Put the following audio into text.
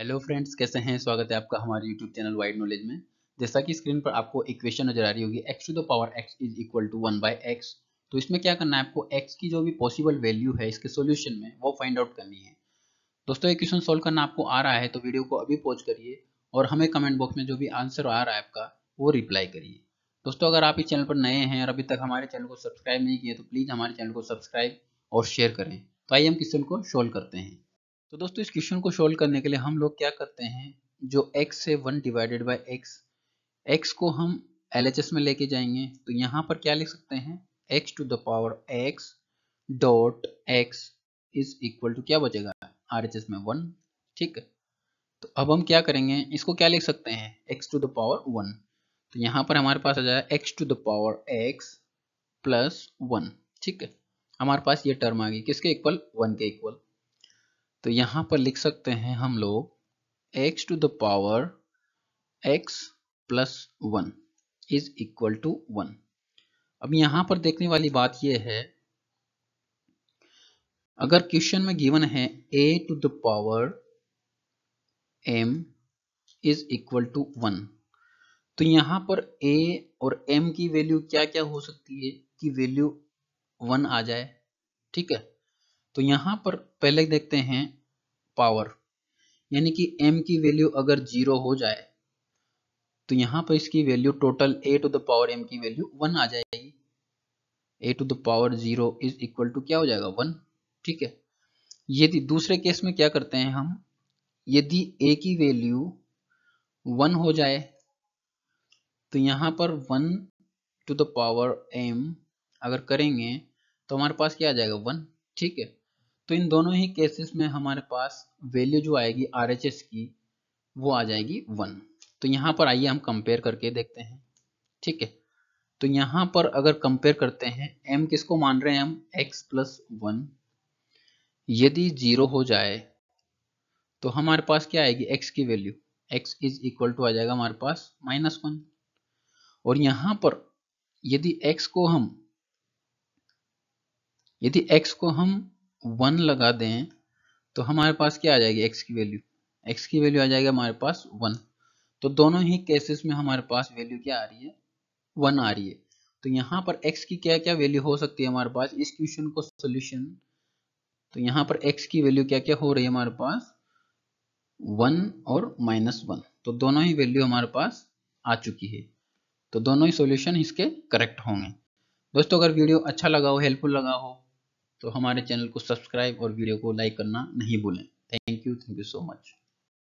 hello friends कैसे हैं स्वागत है आपका हमारे यूट्यूब चैनल वाइड नॉलेज में जैसा कि स्क्रीन पर आपको इक्वेशन नजर आ रही होगी X to the power X is equal to one by X तो इसमें क्या करना है आपको एक्स की जो भी पॉसिबल वैल्यू है इसके सोल्यूशन में वो फाइंड आउट करनी है दोस्तों इक्वेशन सोल्व करना आपको आ रहा है तो वीडियो को अभी पॉज करिए और हमें कमेंट बॉक्स में जो भी आंसर आ रहा है आपका वो रिप्लाई करिए दोस्तों अगर आप इस चैनल पर नए हैं और अभी तक हमारे चैनल को सब्सक्राइब नहीं किया तो प्लीज़ हमारे चैनल को सब्सक्राइब और शेयर करें तो आइए हम क्वेश्चन को सोल्व करते हैं तो दोस्तों इस क्वेश्चन को सोल्व करने के लिए हम लोग क्या करते हैं जो एक्स से one divided by X X को हम एल में लेके जाएंगे तो यहाँ पर क्या लिख सकते हैं X to the power X dot X is equal to क्या बचेगा आर में वन ठीक है तो अब हम क्या करेंगे इसको क्या लिख सकते हैं X to the power one तो यहाँ पर हमारे पास आ जाएगा X to the power X plus one ठीक है हमारे पास ये टर्म आ गई किसके इक्वल वन के इक्वल तो यहां पर लिख सकते हैं हम लोग x to the power x plus one is equal to one अब यहां पर देखने वाली बात यह है अगर क्वेश्चन में गिवन है a to the power m is equal to one तो यहां पर a और m की वैल्यू क्या क्या हो सकती है कि वैल्यू वन आ जाए ठीक है तो यहाँ पर पहले देखते हैं पावर यानी कि m की वैल्यू अगर जीरो हो जाए तो यहाँ पर इसकी value total a to the power m की वैल्यू वन आ जाएगी a to the power zero is equal to क्या हो जाएगा वन ठीक है यदि दूसरे केस में क्या करते हैं हम यदि a की वैल्यू वन हो जाए तो यहाँ पर one to the power m अगर करेंगे तो हमारे पास क्या आ जाएगा वन ठीक है तो इन दोनों ही केसेस में हमारे पास वैल्यू जो आएगी आर की वो आ जाएगी वन तो यहाँ पर आइए हम कंपेयर करके देखते हैं ठीक है तो यहाँ पर अगर कंपेयर करते हैं m किसको मान रहे हैं हम x प्लस वन यदि जीरो हो जाए तो हमारे पास क्या आएगी x की value x is equal to आ जाएगा हमारे पास माइनस वन और यहाँ पर यदि x को हम यदि x को हम वन लगा दें तो हमारे पास क्या आ जाएगी एक्स की वैल्यू एक्स की वैल्यू आ जाएगी हमारे पास वन तो दोनों ही केसेस में हमारे पास वैल्यू क्या आ रही है वन आ रही है तो यहाँ पर एक्स की क्या क्या वैल्यू हो सकती है हमारे पास इस क्वेश्चन को सोल्यूशन तो यहाँ पर एक्स की वैल्यू क्या क्या हो रही है हमारे पास वन और माइनस वन तो दोनों ही वैल्यू हमारे पास आ चुकी है तो दोनों ही सॉल्यूशन इसके करेक्ट होंगे दोस्तों अगर वीडियो अच्छा लगा हो हेल्पफुल लगा हो तो हमारे चैनल को सब्सक्राइब और वीडियो को लाइक करना नहीं भूलें thank you thank you so much